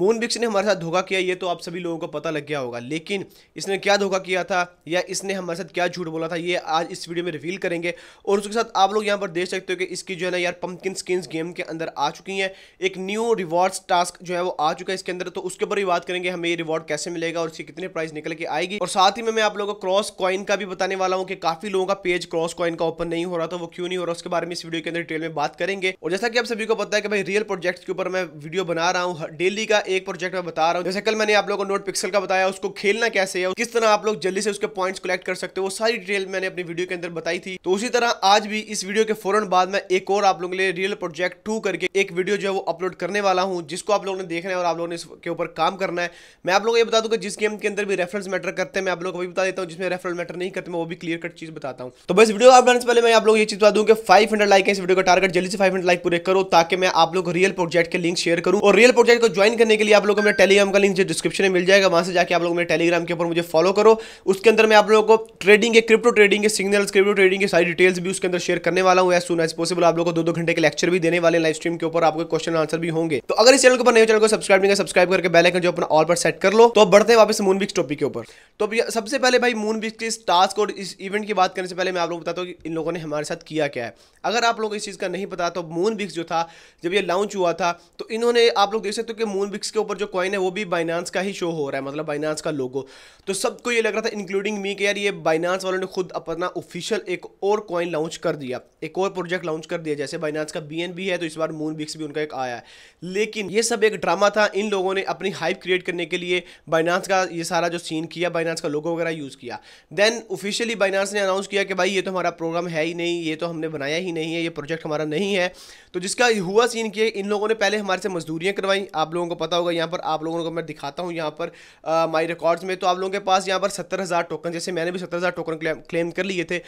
moon बिक्स ने हमारे साथ धोखा किया ये तो आप सभी लोगों को पता लग गया होगा लेकिन इसने क्या धोखा किया था या इसने हमारे साथ क्या झूठ बोला था ये आज इस वीडियो में रिवील करेंगे और उसके साथ आप लोग यहाँ पर देख सकते हो कि इसकी जो है ना यार पंपकिन स्किन्स गेम के अंदर आ चुकी हैं एक न्यू रिवॉर्ड्स टास्क जो है वो आ चुका है इसके अंदर तो उसके ऊपर भी बात करेंगे हमें ये रिवॉर्ड कैसे मिलेगा और इसकी कितने प्राइस निकल के आएगी और साथ ही में मैं आप लोगों को क्रॉस कॉइन का भी बताने वाला हूँ कि काफी लोगों का पेज क्रॉस कॉइन का ओपन नहीं हो रहा था वो क्यों नहीं हो रहा उसके बारे में इस वीडियो के अंदर डिटेल में बात करेंगे और जैसा कि आप सभी को पता है कि भाई रियल प्रोजेक्ट के ऊपर मैं वीडियो बना रहा हूँ डेली का एक प्रोजेक्ट मैं बता रहा हूँ जैसे कल मैंने आप लोगों को नोट पिक्सल का बताया उसको खेलना कैसे है किस तरह आप लोग जल्दी से उसके पॉइंट्स कलेक्ट कर सकते हो सारी डिटेल मैंने अपनी वीडियो के अंदर बताई थी तो उसी तरह आज भी इस वीडियो के फौरन बाद में एक और आप लोगों के लिए रियल प्रोजेक्ट टू करके एक वीडियो जो है वो अपलोड करने वाला हूँ जिसको आप लोगों ने देखना है और आप लोगों ने इसके ऊपर काम करना है मैं आप लोगों को ये बता दूँ कि जिस गेम के अंदर भी रेफरेंस मैटर करते हैं मैं आप लोगों को भी बता देता हूँ जिसमें रेफरेंस मैटर नहीं करते मैं वो भी क्लियर कट चीज बताता हूँ तो बस वीडियो आप बनाने से पहले मैं आप लोग ये चीज बता दूँ कि फाइव लाइक है इस वीडियो का टारगेट जल्दी से फाइव लाइक पूरे करो ताकि मैं आप लोग रियल प्रोजेक्ट के लिंक शेयर करूँ और रियल प्रोजेक्ट को ज्वाइन करने करने के लिए आप लोग को मेरे टेलीग्राम का लिंक जो डिस्क्रिप्शन में मिल जाएगा वहाँ से जाकर आप लोग मेरे टेलीग्राम के ऊपर मुझे फॉलो करो उसके अंदर मैं आप लोगों को ट्रेडिंग के क्रिप्टो ट्रेडिंग के सिग्नल क्रिप्टो ट्रेडिंग के सारी डिटेल्स भी उसके अंदर शेयर करने वाला हूँ एज सुन एज पॉसिबल आप लोग को दो दो घंटे के लेक्चर भी देने वाले लाइव स्ट्रीम के ऊपर आपको क्वेश्चन आंसर भी होंगे तो अगर इस चैनल के ऊपर नए चैनल को सब्सक्राइब नहीं सब्सक्राइब करके बेल जो अपना ऑल पर सेट कर लो तो बढ़ते हैं वापस मून बिक्स टॉपिक के ऊपर तो सबसे पहले भाई मून बिक्स के टास्क और इस इवेंट की बात करने से पहले मैं आप लोग बताता हूँ कि इन लोगों ने हमारे साथ किया क्या है अगर आप लोग इस चीज़ का नहीं पता तो मून बिक्स जो था जब ये लॉन्च हुआ था तो इन्होंने आप लोग देख सकते हो कि मून सिक्स के ऊपर जो कॉइन है वो भी बाइनांस का ही शो हो रहा है मतलब बाइनांस का लोगो तो सबको ये लग रहा था इंक्लूडिंग मी कि यार ये बाइनांस वालों ने खुद अपना ऑफिशियल एक और कॉइन लॉन्च कर दिया एक और प्रोजेक्ट लॉन्च कर दिया जैसे बाइनांस का बी है तो इस बार मून बिक्स भी उनका एक आया है लेकिन ये सब एक ड्रामा था इन लोगों ने अपनी हाइप क्रिएट करने के लिए बाइनांस का ये सारा जो सीन किया बाइनांस का लोगो वगैरह यूज़ किया देन ऑफिशियली बाइनांस ने अनाउंस किया कि भाई ये तो हमारा प्रोग्राम है ही नहीं ये तो हमने बनाया ही नहीं है ये प्रोजेक्ट हमारा नहीं है तो जिसका हुआ सीन कि इन लोगों ने पहले हमारे से मजदूरियाँ करवाई आप लोगों को पता पता होगा यहाँ पर आप लोगों को मैं दिखाता हूँ यहाँ पर माई रिकॉर्ड्स में तो आप लोगों के पास यहाँ पर सत्तर हज़ार टोकन जैसे मैंने भी सत्तर हज़ार टोकन क्लेम कर लिए थे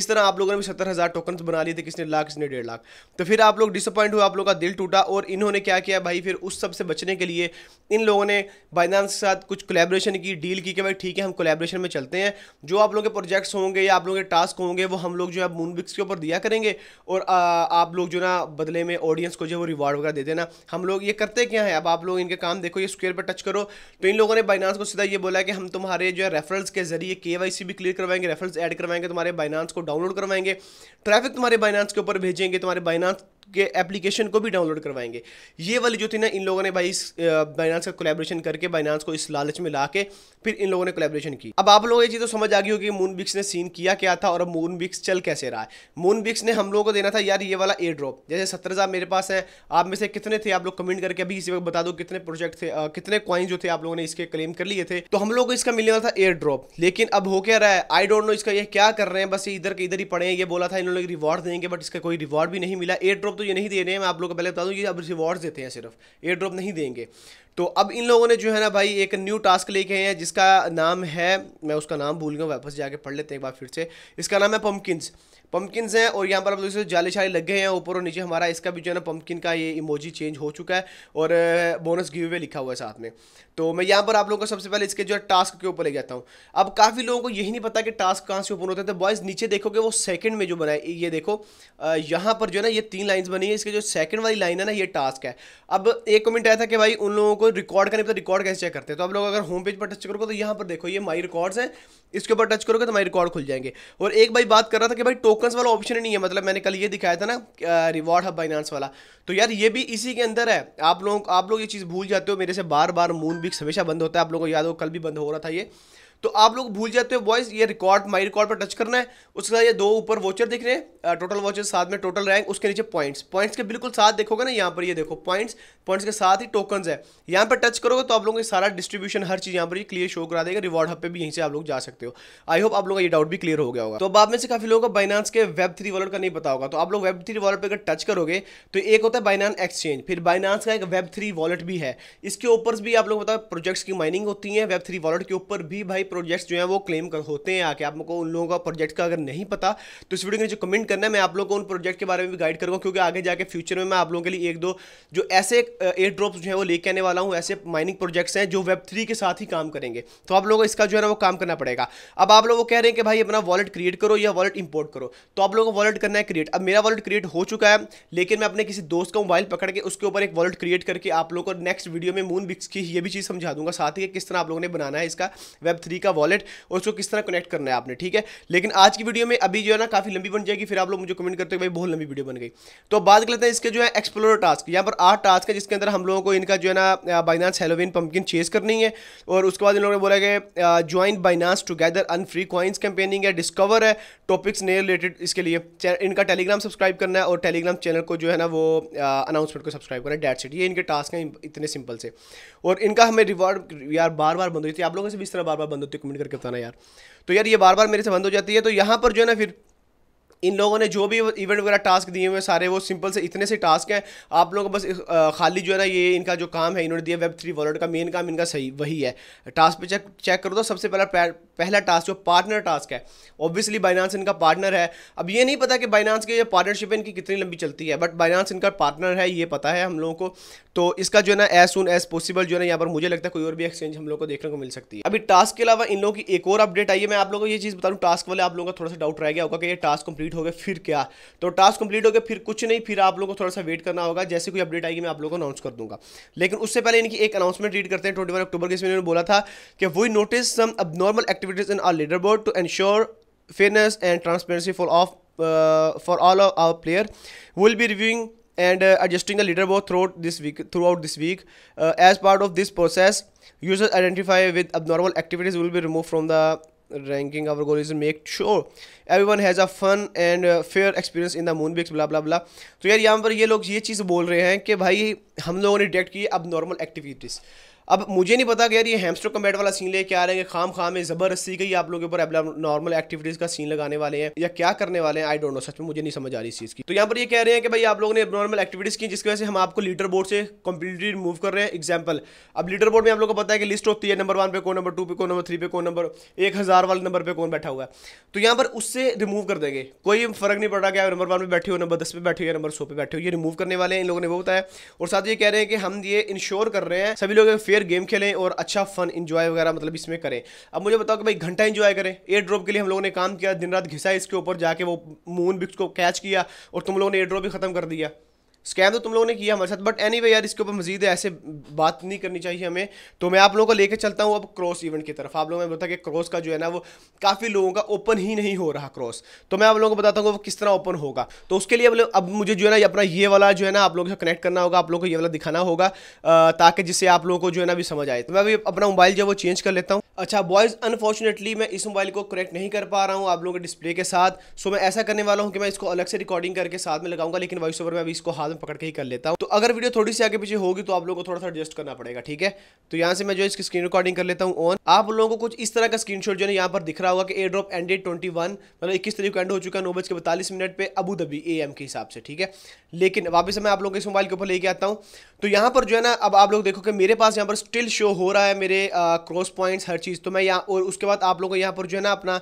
इस तरह आप लोगों ने भी सत्तर हज़ार टोकन बना लिए थे किसने लाख किसने डेढ़ लाख तो फिर आप लोग डिसअपॉइंट हुए आप लोगों का दिल टूटा और इन्होंने क्या किया भाई फिर उस सब से बचने के लिए इन लोगों ने बाइनांस के साथ कुछ कोलेब्रेशन की डील की कि भाई ठीक है हम कोलेब्रेशन में चलते हैं जो आप लोगों के प्रोजेक्ट्स होंगे या आप लोगों के टास्क होंगे वो हम लोग जो है मूनबिक्स के ऊपर दिया करेंगे और आप लोग जो ना बदले में ऑडियंस को जो है वो रिवॉर्ड वगैरह दे देना हम लोग ये करते क्या है अब आप लोग इनके काम देखो ये स्क्वेयर पर टच करो तो इन लोगों ने बाइनांस को सीधा ये बोला कि हम तुम्हारे जो है रेफरल्स के जरिए के भी क्लियर करवाएंगे रेफरल्स ऐड करवाएंगे तुम्हारे बाइनांस को डाउनलोड करवाएंगे ट्रैफिक तुम्हारे बाइनांस के ऊपर भेजेंगे तुम्हारे बाइनांस के एप्लीकेशन को भी डाउनलोड करवाएंगे ये वाली जो थी ना इन लोगों ने भाई बाइनांस का कोलेब्रेशन करके बाइनांस को इस लालच में ला के फिर इन लोगों ने कोलेब्रेशन की अब आप लोगों ये चीज़ तो समझ आ गई होगी मून बिक्स ने सीन किया क्या था और मून बिक्स चल कैसे रहा है मून बिक्स ने हम लोगों को देना था यार ये वाला एयर ड्रॉप जैसे सत्तर मेरे पास है आप में से कितने थे आप लोग कमेंट करके अभी इसी वक्त बता दो कितने प्रोजेक्ट थे कितने क्वाइन जो थे आप लोगों ने इसके क्लेम कर लिए थे तो हम लोग को इसका मिलने वाला था एयर ड्रॉप लेकिन अब हो क्या रहा है आई डोंट नो इसका ये क्या कर रहे हैं बस इधर के इधर ही पड़े हैं ये बोला था इन लोग रिवॉर्ड देंगे बट इसका कोई रिवॉर्ड भी नहीं मिला एयर ड्रॉप तो तो ये नहीं दे रहे हैं मैं आप लोग को पहले बता दूँ ये अब रिवॉर्ड्स देते हैं सिर्फ एयर ड्रॉप नहीं देंगे तो अब इन लोगों ने जो है ना भाई एक न्यू टास्क लेके हैं जिसका नाम है मैं उसका नाम भूल गया वापस जाके पढ़ लेते हैं एक बार फिर से इसका नाम है पम्पकिंस पम्पकिंस हैं और यहाँ पर आप लोग जाले छाले लग गए हैं ऊपर और नीचे हमारा इसका भी जो है ना पम्पकिन का ये इमोजी चेंज हो चुका है और बोनस गिव अवे लिखा हुआ है साथ में तो मैं यहाँ पर आप लोगों को सबसे पहले इसके जो है टास्क के ऊपर ले जाता हूँ अब काफ़ी लोगों को यही नहीं पता कि टास्क कहाँ से ओपन होता है तो बॉयज़ नीचे देखोगे वो सेकंड में जो बनाए ये देखो यहाँ पर जो है ना ये तीन लाइन्स बनी है इसके जो सेकंड वाली लाइन है ना ये टास्क है अब एक कमेंट आया था कि भाई उन लोगों को रिकॉर्ड का नहीं पता रिकॉर्ड कैसे चेक करते हैं तो आप लोग अगर होम पेज पर टच करोगे तो यहाँ पर देखो ये माई रिकॉर्ड्स है इसके ऊपर टच करोगे तो माई रिकॉर्ड खुल जाएंगे और एक भाई बात कर रहा था कि भाई टोकन्स वाला ऑप्शन ही नहीं है मतलब मैंने कल ये दिखाया था ना रिवॉर्ड हब बाइनांस वाला तो यार ये भी इसी के अंदर है आप लोग आप लोग ये चीज़ भूल जाते हो मेरे से बार बार मून बिक्स हमेशा बंद होता है आप लोगों को याद हो कल भी बंद हो रहा था ये तो आप लोग भूल जाते हो बॉयज़ ये रिकॉर्ड माई रिकॉर्ड पर टच करना है उसके साथ ये दो ऊपर वॉचर दिख रहे हैं टोटल वॉचर साथ में टोटल रैंक उसके नीचे पॉइंट्स पॉइंट्स के बिल्कुल साथ देखोगे ना यहाँ पर ये देखो पॉइंट्स पॉइंट्स के साथ ही टोकन है यहाँ पर टच करोगे तो आप लोगों के सारा डिस्ट्रीब्यूशन हर चीज़ यहाँ पर क्लियर शो करा देगा रिवॉर्ड हब पे भी यहीं से आप लोग जा सकते हो आई होप आप लोगों का ये डाउट भी क्लियर हो गया होगा तो बाद में से काफ़ी लोगों को बाइनांस के वेब थ्री वॉलेट का नहीं पता होगा तो आप लोग वेब थ्री वॉलेट पर अगर टच करोगे तो एक होता है बाइनान एक्सचेंज फिर बाइनांस का एक वेब थ्री वॉलेट भी है इसके ऊपर भी आप लोग बताओ प्रोजेक्ट्स की माइनिंग होती है वेब थ्री वॉलेट के ऊपर भी भाई प्रोजेक्ट्स जो हैं वो क्लेम कर होते हैं आके आप लोगों को उन लोगों का प्रोजेक्ट का अगर नहीं पता तो इस वीडियो के नीचे कमेंट करना है मैं आप लोगों को उन प्रोजेक्ट के बारे में भी गाइड करूँगा क्योंकि आगे जाके फ्यूचर में मैं आप लोगों के लिए एक दो जो ऐसे एयर ड्रॉप्स जो है वो लेके आने वाला हूँ ऐसे माइनिंग प्रोजेक्ट्स हैं जो वेब थ्री के साथ ही काम करेंगे तो आप लोगों को इसका जो है ना वो काम करना पड़ेगा अब आप लोग वो कह रहे हैं कि भाई अपना वॉलेट क्रिएट करो या वॉलेट इंपोर्ट करो तो आप लोगों को वॉलेट करना है क्रिएट अब मेरा वॉलेट क्रिएट हो चुका है लेकिन मैं अपने किसी दोस्त का मोबाइल पकड़ के उसके ऊपर एक वॉलेट क्रिएट करके आप लोगों को नेक्स्ट वीडियो में मून बिक्स की ये भी चीज़ समझा दूंगा साथ ही किस तरह आप लोगों ने बनाना है इसका वेब थ्री का वॉलेट और उसको किस तरह कनेक्ट करना है आपने ठीक है लेकिन आज की वीडियो में अभी जो है ना काफ़ी लंबी बन जाएगी फिर आप लोग मुझे कमेंट करते हो भाई बहुत लंबी वीडियो बन गई तो बात करते हैं इसके जो है एक्सप्लोर टास्क यहाँ पर आठ टास्क है जिसके अंदर हम लोगों को इनका जो है ना बाइनास हेलोविन पंपकिन चेस करनी है और उसके बाद इन लोगों ने बोला गया join Binance together and free coins campaigning है डिस्कवर है टॉपिक्स ने रिलेटेड इसके लिए इनका टेलीग्राम सब्सक्राइब करना है और टेलीग्राम चैनल को जो है ना वो अनाउंसमेंट को सब्सक्राइब करना है डेट सेट ये इनके टास्क हैं इतने सिंपल से और इनका हमें रिवॉर्ड यार बार बार बंद होती थी आप लोगों से भी इस तरह बार बार बंद होती है कमेंट करके बताना यार तो यार ये बार बार मेरे से बंद हो जाती है तो यहाँ पर जो है ना फिर इन लोगों ने जो भी इवेंट वगैरह टास्क दिए हुए सारे वो सिंपल से इतने से टास्क हैं आप लोग बस खाली जो है ना ये इनका जो काम है इन्होंने दिया वेब थ्री वॉलेट का मेन काम इनका सही वही है टास्क पे चेक चेक करो तो सबसे पहला पहला टास्क जो पार्टनर टास्क है ऑब्वियसली बाइनांस इनका पार्टनर है अब ये नहीं पता कि बाइनांस की जो पार्टनरशिप है इनकी कितनी लंबी चलती है बट बाइनांस इनका पार्टनर है ये पता है हम लोगों को तो इसका जो है ना एज सुन एज पॉसिबल जो है ना यहाँ पर मुझे लगता है कोई और भी एक्सचेंज हम लोग को देखने को मिल सकती है अभी टास्क के अलावा इन लोगों की एक और अपडेट आई है मैं आप लोगों को ये चीज़ बता दूँ टास्क वाले आप लोगों का थोड़ा सा डाउट रह गया होगा कि ये टास्क कंप्लीट कंप्लीट हो गए फिर क्या तो टास्क कंप्लीट हो गए फिर कुछ नहीं फिर आप लोगों को थोड़ा सा वेट करना होगा जैसे कोई अपडेट आएगी मैं आप लोगों को अनाउंस कर दूंगा लेकिन उससे पहले इनकी एक अनाउंसमेंट रीड करते हैं ट्वेंटी अक्टूबर के इसमें इन्होंने बोला था कि we notice some abnormal activities in our leaderboard to ensure fairness and transparency for of for all of our player will be reviewing and adjusting the leaderboard through this week throughout this week as part of this process users identify with abnormal activities will be remove from the ranking our goal is make sure everyone has a fun and fair experience in the moon बिक्स blah blah बला तो यार यहाँ पर ये लोग ये चीज़ बोल रहे हैं कि भाई हम लोगों ने डिटेक्ट की अब नॉर्मल एक्टिविटीज़ अब मुझे नहीं पता कि यार ये हेमस्ट्रो कम्बैट वाला सीन लेके आ रहे हैं खाम खाम में ज़बरदस्ती का ही आप लोगों के ऊपर नॉर्मल एक्टिविटीज़ का सीन लगाने वाले हैं या क्या करने वाले हैं आई डोंट नो सच में मुझे नहीं समझ आ रही इस चीज़ की तो यहाँ पर ये कह रहे हैं कि भाई आप लोगों ने नॉर्मल एक्टिविटीज़ की जिसकी वजह से हम आपको लीडर बोर्ड से कंप्लीटली रिमूव कर रहे हैं एग्जाम्पल अब लीडर बोर्ड में आप लोग को पता है कि लिस्ट होती है नंबर वन पे कौन नंबर टू पे कौन नंबर थ्री पे कौन नंबर एक हज़ार वाले नंबर पर कौन बैठा हुआ है तो यहाँ पर उससे रिमूव कर देंगे कोई फर्क नहीं पड़ रहा कि आप नंबर वन पे बैठे हो नंबर दस पे बैठे हो या नंबर सौ पे बैठे हो ये रिमूव करने वाले हैं इन लोगों ने वो बताया और साथ ये कह रहे हैं कि हम ये इंश्योर कर रहे हैं सभी लोग फेयर गेम खेलें और अच्छा फन इंजॉय वगैरह मतलब इसमें करें अब मुझे बताओ कि भाई घंटा इंजॉय करें एयर ड्रॉप के लिए हम लोगों ने काम किया दिन रात घिसा इसके ऊपर जाके वो मून बिक्स को कैच किया और तुम लोगों ने एयर ड्रॉप भी खत्म कर दिया स्कैम तो तुम लोगों ने किया हमारे साथ बट एनी यार इसके ऊपर मजीद ऐसे बात नहीं करनी चाहिए हमें तो मैं आप लोगों को लेकर चलता हूँ अब क्रॉस इवेंट की तरफ आप लोगों ने बताया कि क्रॉस का जो है ना वो काफ़ी लोगों का ओपन ही नहीं हो रहा क्रॉस तो मैं आप लोगों को बताता हूँ वो किस तरह ओपन होगा तो उसके लिए अब, अब मुझे जो है ना अपना ये वाला जो है ना आप लोगों से कनेक्ट करना होगा आप लोगों को ये वाला दिखाना होगा ताकि जिससे आप लोगों को जो है ना अभी समझ आए तो मैं अभी अपना मोबाइल जो है वो चेंज कर लेता हूँ अच्छा बॉयज़ अनफॉर्चुनेटली मैं इस मोबाइल को कनेक्ट नहीं कर पा रहा हूँ आप लोगों के डिस्प्ले के साथ सो मैं ऐसा करने वाला हूँ कि मैं इसको अलग से रिकॉर्डिंग करके साथ में लगाऊंगा लेकिन वॉइस ओवर में अभी इसको हाथ में पकड़ के ही कर लेता हूँ तो अगर वीडियो थोड़ी सी आगे पीछे होगी तो आप लोगों को थोड़ा सा एडजस्ट करना पड़ेगा ठीक है तो यहाँ से मैं जो इसकी स्क्रीन रिकॉर्डिंग कर लेता हूँ ऑन आप लोगों को कुछ इस तरह का स्क्रीन जो है यहाँ पर दिख रहा होगा कि एयर ड्रॉप एंडेड ट्वेंटी मतलब इक्कीस तारीख एंड हो चुका है नौ बज के बतालीस मिनट पर अबू धबी ए के हिसाब से ठीक है लेकिन वापस मैं आप लोगों को इस मोबाइल के ऊपर लेके आता हूँ तो यहाँ पर जो है ना अब आप लोग देखो कि मेरे पास यहाँ पर स्टिल शो हो रहा है मेरे क्रॉस पॉइंट्स हर चीज़ तो मैं यहाँ और उसके बाद आप लोगों को यहाँ पर जो है ना अपना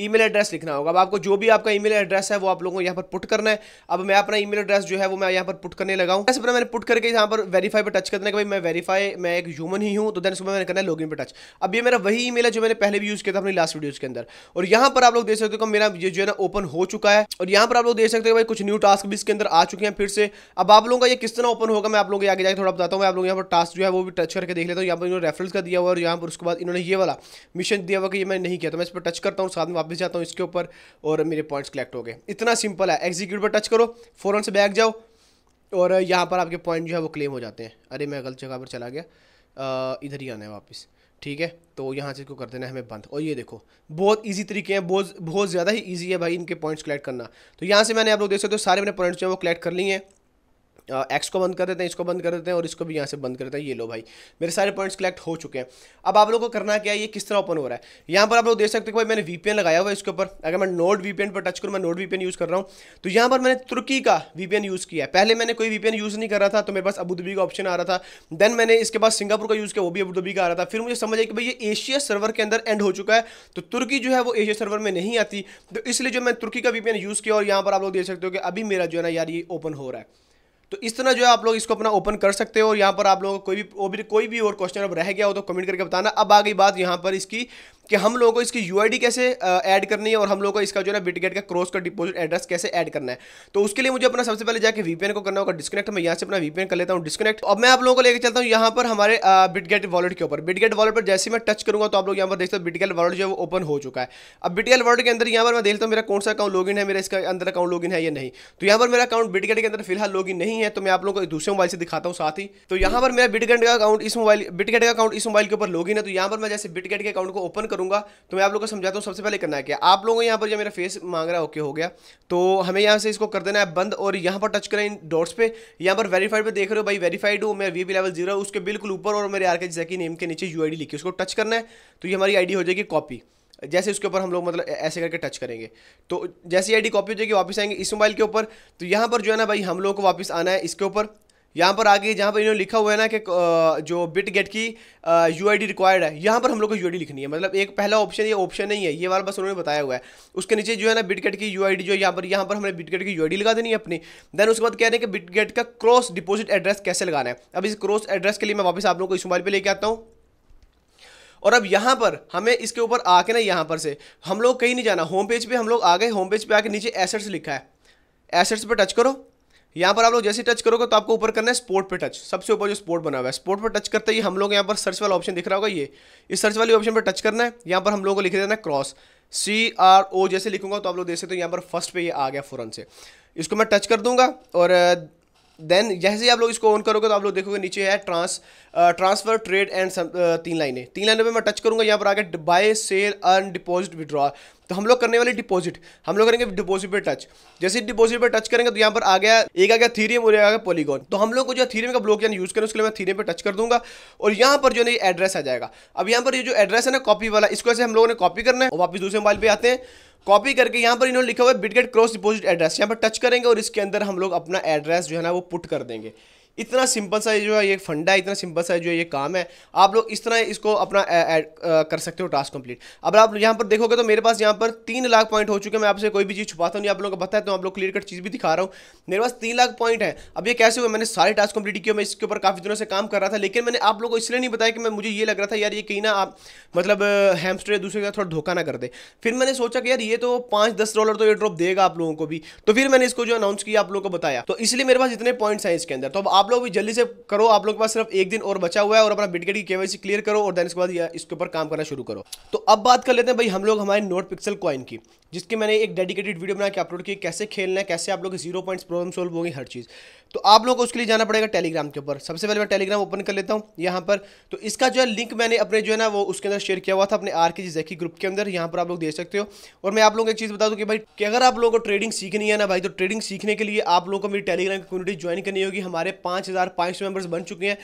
ईमेल एड्रेस लिखना होगा अब आपको जो भी आपका ईमेल एड्रेस है वो आप लोगों को यहाँ पर पुट करना है अब मैं अपना ईमेल एड्रेस जो है वो मैं यहाँ पर पुट करने लगा हूँ पर मैंने पुट करके यहाँ पर वेरीफाई पर टच करना है कि भाई मैं वेरीफाई मैं एक ह्यूमन ही हूँ तो देन सुबह मैंने करना है लॉगिन पर टच अब ये मेरा वही ईमेल है जो मैंने पहले भी यूज़ किया था अपनी लास्ट वीडियोज़ के अंदर और यहाँ पर आप लोग देख सकते हो मेरा ये जो है ना ओपन हो चुका है और यहाँ पर आप लोग देख सकते हो भाई कुछ न्यू टास्क भी इसके अंदर आ चुके हैं फिर से अब आप लोगों का ये किस तरह ओपन होगा मैं आप लोगों को आगे जाकर थोड़ा बताता हूँ मैं आप लोग यहाँ पर टास्क जो है वो भी टच करके देख लेता हूँ यहाँ पर इन्होंने रेफरेंस का दिया हुआ और यहाँ पर उसके बाद इन्होंने ये वाला मिशन दिया हुआ कि ये मैंने नहीं किया तो मैं इस पर टच करता हूँ साथ में वापस जाता हूँ इसके ऊपर और मेरे पॉइंट्स कलेक्ट हो गए इतना सिंपल है एग्जीक्यूट पर टच करो फ़ौरन से बैक जाओ और यहाँ पर आपके पॉइंट जो है वो क्लेम हो जाते हैं अरे मैं गलत जगह पर चला गया इधर ही आना है वापस ठीक है तो यहाँ से इसको कर देना है हमें बंद और ये देखो बहुत इजी तरीके हैं बहुत बहुत ज़्यादा ही इजी है भाई इनके पॉइंट्स कलेक्ट करना तो यहाँ से मैंने आप लोग देख सकते हो सारे मैंने पॉइंट्स जो है वो कलेक्ट कर लिए हैं एक्स को बंद कर देते हैं इसको बंद कर देते हैं और इसको भी यहाँ से बंद कर देते हैं ये लो भाई मेरे सारे पॉइंट्स कलेक्ट हो चुके हैं अब आप लोगों को करना क्या है ये किस तरह ओपन हो रहा है यहाँ पर आप लोग देख सकते हो भाई मैंने वीपीएन लगाया हुआ है इसके ऊपर अगर मैं नोट वीपीएन पर टच करूँ मैं नोट वीपीएन यूज़ कर रहा हूँ तो यहाँ पर मैंने तुर्की का वीपीएन यूज़ किया है पहले मैंने कोई वीपीएन यूज़ नहीं कर रहा था तो मेरे पास अबूधबी का ऑप्शन आ रहा था देन मैंने इसके बाद सिंगापुर का यूज़ किया वो भी अबूधबी का आ रहा था फिर मुझे समझ आया कि भाई ये एशिया सर्वर के अंदर एंड हो चुका है तो तुर्की जो है वो एशिया सर्वर में नहीं आती तो इसलिए जो मैं तुर्की का वीपीएन यूज़ किया और यहाँ पर आप लोग देख सकते हो कि अभी मेरा जो है ना यार ये ओपन हो रहा है तो इस तरह जो है आप लोग इसको अपना ओपन कर सकते हो और यहाँ पर आप लोगों को कोई भी कोई भी और क्वेश्चन अब रह गया हो तो कमेंट करके बताना अब आ गई बात यहाँ पर इसकी कि हम लोगों को इसकी यू कैसे ऐड करनी है और हम लोगों को इसका जो है बिटगेट का क्रॉस का डिपोजिट एड्रेस कैसे ऐड करना है तो उसके लिए मुझे अपना सबसे पहले जाकर वीपीएन को करना होगा डिस्कनेक्ट मैं यहाँ से अपना वीपीएन कर लेता हूँ डिस्कनेक्ट अब मैं आप लोगों को लेकर चलता हूँ यहाँ पर हमारे बिटगेट वॉलेट के ऊपर बिटगेट वॉलेट पर जैसे मैं टच करूँगा तो आप लोग यहाँ पर देखते हो बिटगेट वॉलेट जो है वो ओपन हो चुका है अब बिटगेट वॉलेट के अंदर यहाँ पर मैं देखता हूँ मेरा कौन सा अकाउंट लॉगिन है मेरा इसका अंदर अकाउंट लॉगिन है या नहीं तो यहाँ पर मेरा अकाउंट बिटगेट के अंदर फिलहाल लॉगिन नहीं है तो मैं आप लोगों को दूसरे मोबाइल से दिखाता हूँ साथ ही तो यहाँ पर मेरा बिटगेट का अकाउंट इस मोबाइल बिटगेट का अकाउंट इस मोबाइल के ऊपर लॉगिन है तो यहाँ पर मैं जैसे बिटगेट के अकाउंट को ओपन करूँगा तो मैं आप लोगों को समझाता हूँ सबसे पहले करना है क्या आप लोगों यहाँ पर जो मेरा फेस मांग रहा है ओके हो गया तो हमें यहाँ से इसको कर देना है बंद और यहाँ पर टच करें इन डॉट्स पे यहाँ पर वेरीफाइड पे देख रहे हो भाई वेरीफाइड हो मेरा वी लेवल जीरो उसके बिल्कुल ऊपर और मेरे आर के जैकी नेम के नीचे यू आई लिखी उसको टच करना है तो ये हमारी आई हो जाएगी कॉपी जैसे उसके ऊपर हम लोग मतलब ऐसे करके टच करेंगे तो जैसे आईडी कॉपी हो जाएगी वापस आएंगे इस मोबाइल के ऊपर तो यहाँ पर जो है ना भाई हम लोगों को वापस आना है इसके ऊपर यहाँ पर आगे जहाँ पर इन्होंने लिखा हुआ है ना कि जो बिट गेट की यू आई डी रिक्वायर्ड है यहाँ पर हम लोग को यू लिखनी है मतलब एक पहला ऑप्शन ये ऑप्शन नहीं है ये वाला बस उन्होंने बताया हुआ है उसके नीचे जो है ना बिट गेट की यू जो यहाँ पर यहाँ पर हमें बिट गेट की यू लगा देनी है अपनी देन उसके बाद कह रहे हैं कि बिट गेट का क्रॉस डिपोजिट एड्रेस कैसे लगाना है अब इस क्रॉस एड्रेस के लिए मैं वापस आप लोग को इस मोबाइल पर लेके आता हूँ और अब यहाँ पर हमें इसके ऊपर आके ना यहाँ पर से हम लोग कहीं नहीं जाना होम पेज पर हम लोग आ गए होम पेज पर आके नीचे एसेट्स लिखा है एसेट्स पर टच करो यहाँ पर आप लोग जैसे टच करोगे तो आपको ऊपर करना है स्पोर्ट पे टच सबसे ऊपर जो स्पोर्ट बना हुआ है स्पोर्ट पर टच करते ही हम लोग यहाँ पर सर्च वाला ऑप्शन दिख रहा होगा ये इस सर्च वाले ऑप्शन पर टच करना है यहाँ पर हम लोग को लिख देना है क्रॉस सी आर ओ जैसे लिखूंगा तो आप लोग देख सकते हो यहाँ पर फर्स्ट पे ये आ गया फ़ौरन से इसको मैं टच कर दूंगा और देन जैसे ही आप लोग इसको ऑन करोगे तो आप लोग देखोगे नीचे है ट्रांस ट्रांसफर ट्रेड एंड तीन लाइनें तीन लाइनों पे मैं टच करूंगा यहाँ पर आगे buy sell earn deposit withdraw तो हम लोग करने वाले डिपॉजिट हम लोग करेंगे डिपॉजिट पे टच जैसे डिपॉजिट पे टच करेंगे तो यहाँ पर आ गया एक आ गया थीरियम और आ गया पॉलीगॉन तो हम लोग को जो थीरियम का ब्लॉक यानी यूज करें उसके लिए मैं थीरियम पे टच कर दूंगा और यहाँ पर जो है एड्रेस आ जाएगा अब यहाँ पर ये जो एड्रेस है ना कॉपी वाला इसको ऐसे हम लोगों ने कॉपी करना है और वापस दूसरे मोबाइल पर आते हैं कॉपी करके यहाँ पर इन्होंने लिखा हुआ है बिटगेट क्रॉस डिपोजिट एड्रेस यहाँ पर टच करेंगे और इसके अंदर हम लोग अपना एड्रेस जो है ना वो पुट कर देंगे इतना सिंपल सा जो है ये फंडा है इतना सिंपल सा जो है ये काम है आप लोग इस तरह इसको अपना ऐड कर सकते हो टास्क कंप्लीट अब आप यहाँ पर देखोगे तो मेरे पास यहाँ पर तीन लाख पॉइंट हो चुके हैं मैं आपसे कोई भी चीज़ छुपाता नहीं आप लोगों को पता है तो आप लोग क्लियर कट चीज़ भी दिखा रहा हूँ मेरे पास तीन लाख पॉइंट है अब ये कैसे हुआ मैंने सारे टास्क कंप्लीट किया मैं इसके ऊपर काफ़ी दिनों से काम कर रहा था लेकिन मैंने आप लोगों को इसलिए नहीं बताया कि मैं मुझे ये लग रहा था यार ये कहीं ना आप मतलब हेमस्टर या दूसरे का थोड़ा धोखा ना कर दे फिर मैंने सोचा कि यार ये तो पाँच दस डॉलर तो ये ड्रॉप देगा आप लोगों को भी तो फिर मैंने इसको जो अनाउंस किया आप लोगों को बताया तो इसलिए मेरे पास इतने पॉइंट्स हैं इसके अंदर तो अब आप लोग भी जल्दी से करो आप लोग के पास सिर्फ एक दिन और बचा हुआ है और अपना बिटगेट की केवाईसी क्लियर करो और देन इसके बाद इसके ऊपर काम करना शुरू करो तो अब बात कर लेते हैं भाई हम लोग हमारे नोट पिक्सल कॉइन की जिसकी मैंने एक डेडिकेटेड वीडियो बना के अपलोड की कैसे खेलना है कैसे आप लोग जीरो पॉइंट्स प्रॉब्लम सोल्व होगी हर चीज़ तो आप लोगों को उसके लिए जाना पड़ेगा टेलीग्राम के ऊपर सबसे पहले मैं टेलीग्राम ओपन कर लेता हूँ यहाँ पर तो इसका जो है लिंक मैंने अपने जो है ना वो उसके अंदर शेयर किया हुआ था अपने आर के जैकी ग्रुप के अंदर यहाँ पर आप लोग देख सकते हो और मैं आप लोगों को एक चीज़ बता दूँ कि भाई कि अगर आप लोगों को ट्रेडिंग सीखनी है ना भाई तो ट्रेडिंग सीखने के लिए आप लोगों को मेरी टेलीग्राम की कम्युनिटी ज्वाइन करनी होगी हमारे पाँच हज़ार पाँच सौ मेम्बर्स बन चुके हैं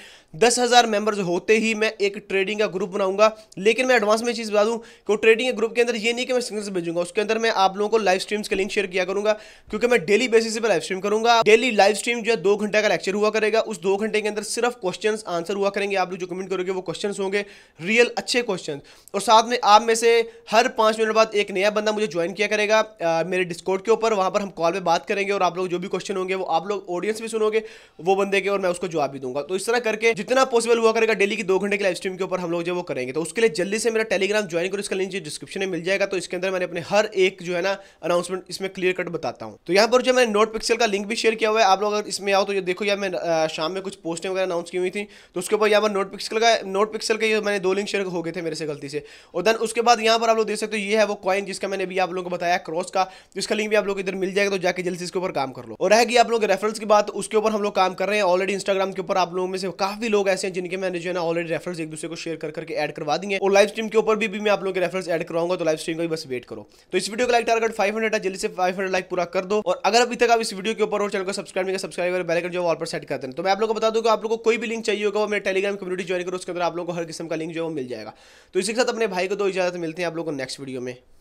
दस हज़ार मेम्बर्स होते ही मैं एक ट्रेडिंग का ग्रुप बनाऊंगा लेकिन मैं एडवांस में चीज़ बता दूँ कि वो ट्रेडिंग के ग्रुप के अंदर ये नहीं कि मैं सिग्नल्स भेजूंगा उसके अंदर मैं आप लोगों को लाइव स्ट्रीम्स के लिंक शेयर किया करूँगा क्योंकि मैं डेली बेसिस पर लाइव स्ट्रीम करूँगा डेली लाइव स्ट्रीम जो या दो घंटे का लेक्चर हुआ करेगा उस दो घंटे के अंदर सिर्फ क्वेश्चंस आंसर हुआ करेंगे आप लोग जो कमेंट करोगे वो क्वेश्चंस होंगे रियल अच्छे क्वेश्चंस और साथ में आप में से हर पाँच मिनट बाद एक नया बंदा मुझे ज्वाइन किया करेगा आ, मेरे डिस्कोड के ऊपर वहाँ पर हम कॉल पर बात करेंगे और आप लोग जो भी क्वेश्चन होंगे वो आप लोग ऑडियंस भी सुनोगे वो बंदे के और मैं उसको जवाब भी दूंगा तो इस तरह करके जितना पॉसिबल हुआ करेगा डेली की दो घंटे की लाइव स्ट्रीम के ऊपर हम लोग जो वो करेंगे तो उसके लिए जल्दी से मेरा टेलीग्राम ज्वाइन करो इसका लिंक डिस्क्रिप्शन में मिल जाएगा तो इसके अंदर मैंने अपने हर एक जो है ना अनाउंसमेंट इसमें क्लियर कट बताता हूँ तो यहाँ पर जो मैंने नोट पिक्सल का लिंक भी शेयर किया हुआ है आप लोग अगर इसमें इसमें आओ तो ये देखो यार मैं शाम में कुछ पोस्टें वगैरह अनाउंस की हुई थी तो उसके ऊपर यहाँ पर नोट पिक्सल का नोट पिक्सल के मैंने दो लिंक शेयर हो गए थे मेरे से गलती से और देन उसके बाद यहाँ पर आप लोग देख सकते हो ये है वो कॉइन जिसका मैंने भी आप लोगों को बताया क्रॉस का जिसका लिंक भी आप लोग इधर मिल जाएगा तो जाके जल्दी इसके ऊपर काम कर लो और रहेगी आप लोग रेफरेंस की बात उसके ऊपर हम लोग काम कर रहे हैं ऑलरेडी इंस्टाग्राम के ऊपर आप लोगों में से काफी लोग ऐसे हैं जिनके मैंने जो है ना ऑलरेडी रेफरेंस एक दूसरे को शेयर कर करके ऐड करवा दिए और लाइव स्ट्रीम के ऊपर भी, मैं आप लोगों के रेफरेंस एड करवाऊंगा तो लाइव स्ट्रीम का भी बस वेट करो तो इस वीडियो का लाइक टारगेट फाइव हंड्रेड है जल्दी से फाइव लाइक पूरा कर दो और अगर अभी तक आप इस वीडियो के ऊपर और चैनल को सब्सक्राइब नहीं सब्सक्राइब वाले बैलेकन जो वॉल पर सेट करते हैं तो मैं आप लोगों को बता दूँ कि आप लोगों को कोई भी लिंक चाहिए होगा वो मेरे टेलीग्राम कम्युनिटी ज्वाइन करो उसके अंदर आप लोगों को हर किस्म का लिंक जो है वो मिल जाएगा तो इसी के साथ अपने भाई को दो इजाजत मिलते हैं आप लोगों को नेक्स्ट वीडियो में